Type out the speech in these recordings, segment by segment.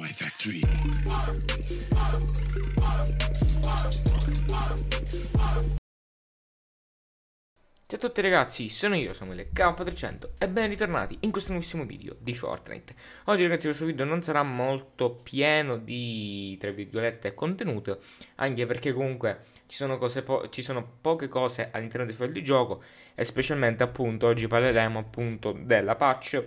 Y Factory. Ciao a tutti ragazzi, sono io Samuele K300 e ben ritornati in questo nuovissimo video di Fortnite. Oggi ragazzi questo video non sarà molto pieno di, tra virgolette, contenuto, anche perché comunque ci sono, po ci sono poche cose all'interno del file di gioco e specialmente appunto oggi parleremo appunto della patch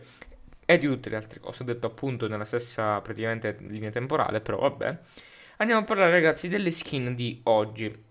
e di tutte le altre cose. Ho detto appunto nella stessa praticamente linea temporale, però vabbè. Andiamo a parlare ragazzi delle skin di oggi.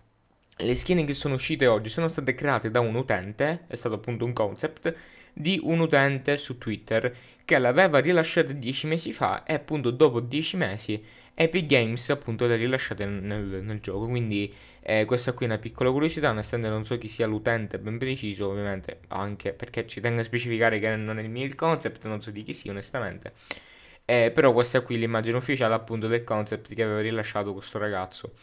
Le skin che sono uscite oggi sono state create da un utente, è stato appunto un concept, di un utente su Twitter che l'aveva rilasciata dieci mesi fa e appunto dopo dieci mesi Epic Games appunto l'ha rilasciata nel, nel, gioco. Quindi eh, questa qui è una piccola curiosità, nonostante non so chi sia l'utente ben preciso, ovviamente anche perché ci tengo a specificare che non è il mio il concept, non so di chi sia onestamente. Eh, però questa qui è l'immagine ufficiale appunto del concept che aveva rilasciato questo ragazzo.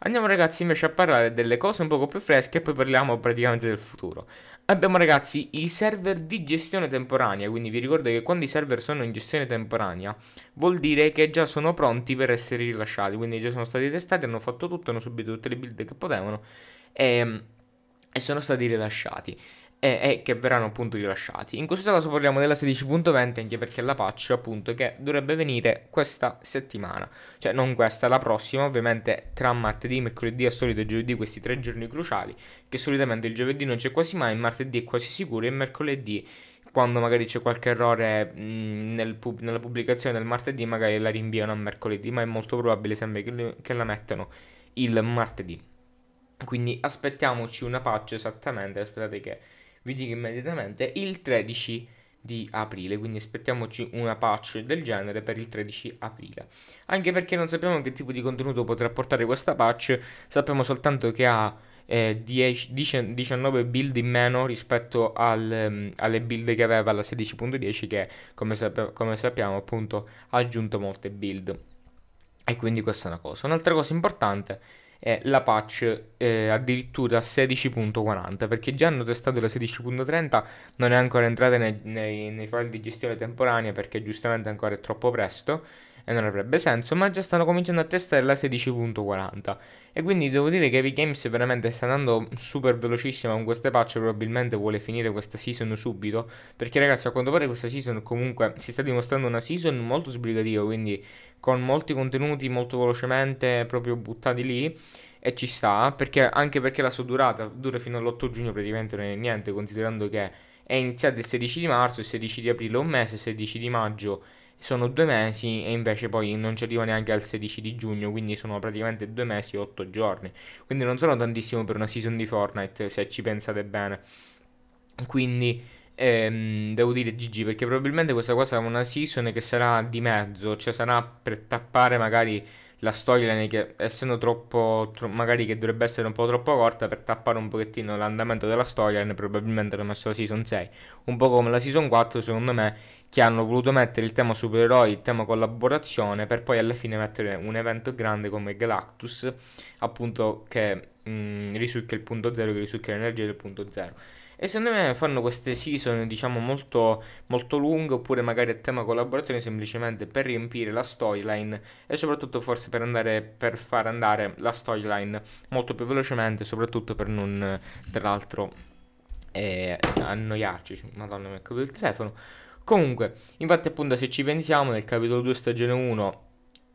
Andiamo ragazzi invece a parlare delle cose un poco più fresche e poi parliamo praticamente del futuro. Abbiamo ragazzi i server di gestione temporanea, quindi vi ricordo che quando i server sono in gestione temporanea vuol dire che già sono pronti per essere rilasciati, quindi già sono stati testati, hanno fatto tutto, hanno subito tutte le build che potevano e, ehm, e sono stati rilasciati e, e, che verranno appunto rilasciati. In questo caso parliamo della 16.20 anche perché la patch appunto che dovrebbe venire questa settimana, cioè non questa, la prossima, ovviamente tra martedì, mercoledì e solito giovedì, questi tre giorni cruciali, che solitamente il giovedì non c'è quasi mai, il martedì è quasi sicuro e mercoledì quando magari c'è qualche errore mh, nel pub- nella pubblicazione del martedì magari la rinviano a mercoledì, ma è molto probabile sempre che, che la mettano il martedì. Quindi aspettiamoci una patch esattamente, aspettate che vi dico immediatamente il 13 di aprile, quindi aspettiamoci una patch del genere per il 13 aprile. Anche perché non sappiamo che tipo di contenuto potrà portare questa patch, sappiamo soltanto che ha eh, 10, 19 build in meno rispetto al, um, alle build che aveva la 16.10 che come, sape- come sappiamo appunto ha aggiunto molte build. E quindi questa è una cosa. Un'altra cosa importante è la patch eh, addirittura 16.40 perché già hanno testato la 16.30 non è ancora entrata nei, nei, nei file di gestione temporanea perché giustamente ancora è troppo presto e non avrebbe senso, ma già stanno cominciando a testare la 16.40 e quindi devo dire che Epic Games veramente sta andando super velocissima con queste patch, probabilmente vuole finire questa season subito, perché ragazzi a quanto pare questa season comunque si sta dimostrando una season molto sbrigativa, quindi con molti contenuti molto velocemente proprio buttati lì e ci sta, perché, anche perché la sua durata dura fino all'8 giugno praticamente non è niente, considerando che è iniziato il 16 di marzo, il 16 di aprile un mese, il 16 di maggio sono due mesi e invece poi non ci arriva neanche al 16 di giugno, quindi sono praticamente due mesi e otto giorni. Quindi non sono tantissimo per una season di Fortnite, se ci pensate bene. Quindi ehm, devo dire GG, perché probabilmente questa cosa è una season che sarà di mezzo, cioè sarà per tappare magari la storyline che essendo troppo, tro magari che dovrebbe essere un po' troppo corta per tappare un pochettino l'andamento della storyline probabilmente hanno messo la season 6 un po' come la season 4 secondo me che hanno voluto mettere il tema supereroi il tema collaborazione per poi alla fine mettere un evento grande come Galactus appunto che mh, mm, risucchia il punto 0 che risucchia l'energia del punto 0 e secondo me fanno queste season, diciamo, molto, molto lunghe, oppure magari a tema collaborazione, semplicemente per riempire la storyline e soprattutto forse per, andare, per far andare la storyline molto più velocemente, soprattutto per non, tra l'altro, eh, annoiarci. Madonna, mi è caduto il telefono. Comunque, infatti appunto se ci pensiamo nel capitolo 2 stagione 1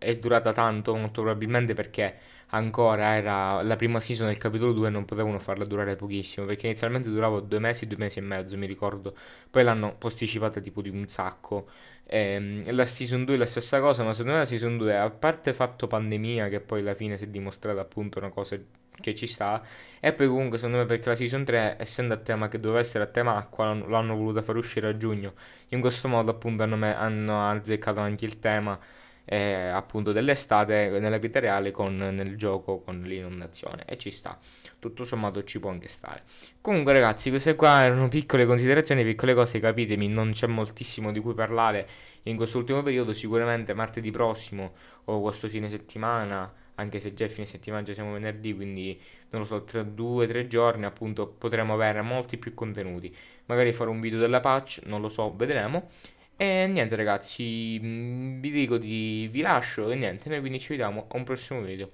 è durata tanto, molto probabilmente perché ancora era la prima season del capitolo 2 e non potevano farla durare pochissimo, perché inizialmente durava due mesi, due mesi e mezzo, mi ricordo, poi l'hanno posticipata tipo di un sacco. Ehm, la season 2 è la stessa cosa, ma secondo me la season 2, a parte fatto pandemia, che poi alla fine si è dimostrata appunto una cosa che ci sta. E poi comunque secondo me perché la season 3, essendo a tema che doveva essere a tema acqua, l'hanno, voluta far uscire a giugno. In questo modo appunto hanno, me- hanno azzeccato anche il tema eh, appunto dell'estate nella vita reale con nel gioco con l'inondazione e ci sta tutto sommato ci può anche stare comunque ragazzi queste qua erano piccole considerazioni piccole cose capitemi non c'è moltissimo di cui parlare in quest'ultimo periodo sicuramente martedì prossimo o questo fine settimana anche se già è fine settimana già siamo venerdì quindi non lo so tra due o tre giorni appunto potremo avere molti più contenuti magari farò un video della patch non lo so vedremo e niente ragazzi, mm, vi dico di... vi lascio e niente, noi quindi ci vediamo a un prossimo video.